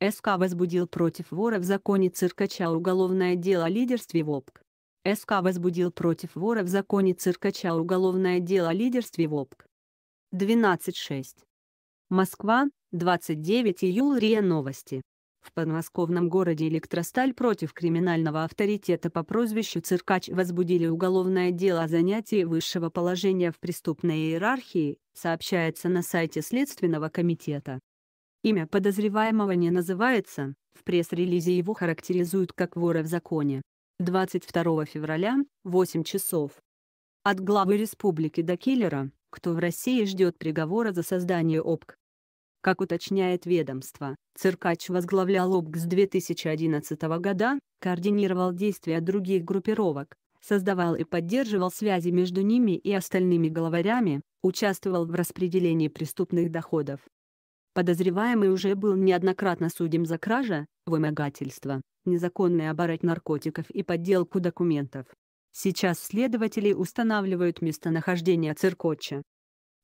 СК возбудил против вора в законе Циркача уголовное дело о лидерстве в ОПК. СК возбудил против вора в законе Циркача уголовное дело о лидерстве в ОПК. 12.6. Москва, 29 июля РИА Новости. В подмосковном городе Электросталь против криминального авторитета по прозвищу Циркач возбудили уголовное дело о занятии высшего положения в преступной иерархии, сообщается на сайте Следственного комитета. Имя подозреваемого не называется, в пресс-релизе его характеризуют как вора в законе. 22 февраля, 8 часов. От главы республики до киллера, кто в России ждет приговора за создание ОПК. Как уточняет ведомство, Циркач возглавлял ОПК с 2011 года, координировал действия других группировок, создавал и поддерживал связи между ними и остальными главарями, участвовал в распределении преступных доходов, Подозреваемый уже был неоднократно судим за кража, вымогательство, незаконный оборот наркотиков и подделку документов. Сейчас следователи устанавливают местонахождение Циркотча.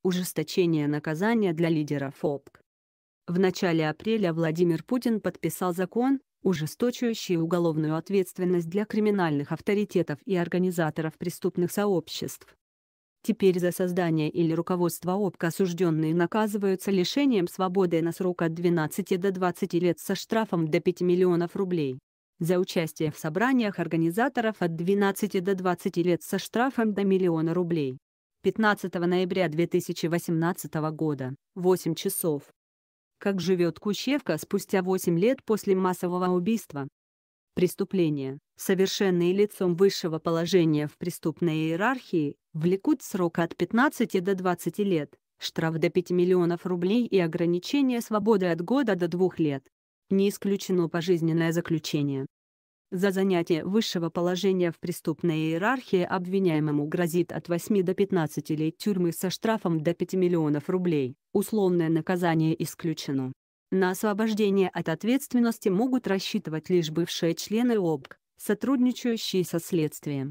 Ужесточение наказания для лидера ФОПК. В начале апреля Владимир Путин подписал закон, ужесточающий уголовную ответственность для криминальных авторитетов и организаторов преступных сообществ. Теперь за создание или руководство ОПК осужденные наказываются лишением свободы на срок от 12 до 20 лет со штрафом до 5 миллионов рублей. За участие в собраниях организаторов от 12 до 20 лет со штрафом до миллиона рублей. 15 ноября 2018 года, 8 часов. Как живет Кущевка спустя 8 лет после массового убийства? преступления, совершенные лицом высшего положения в преступной иерархии, влекут срок от 15 до 20 лет, штраф до 5 миллионов рублей и ограничение свободы от года до 2 лет. Не исключено пожизненное заключение. За занятие высшего положения в преступной иерархии обвиняемому грозит от 8 до 15 лет тюрьмы со штрафом до 5 миллионов рублей. Условное наказание исключено. На освобождение от ответственности могут рассчитывать лишь бывшие члены ОБК, сотрудничающие со следствием.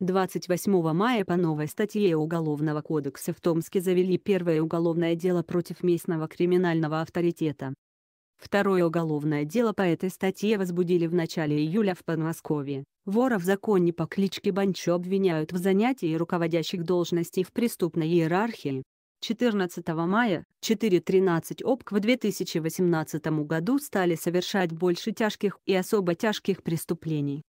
28 мая по новой статье Уголовного кодекса в Томске завели первое уголовное дело против местного криминального авторитета. Второе уголовное дело по этой статье возбудили в начале июля в Подмосковье. Вора в законе по кличке Банчо обвиняют в занятии руководящих должностей в преступной иерархии, 14 мая 4.13 ОПК в 2018 году стали совершать больше тяжких и особо тяжких преступлений.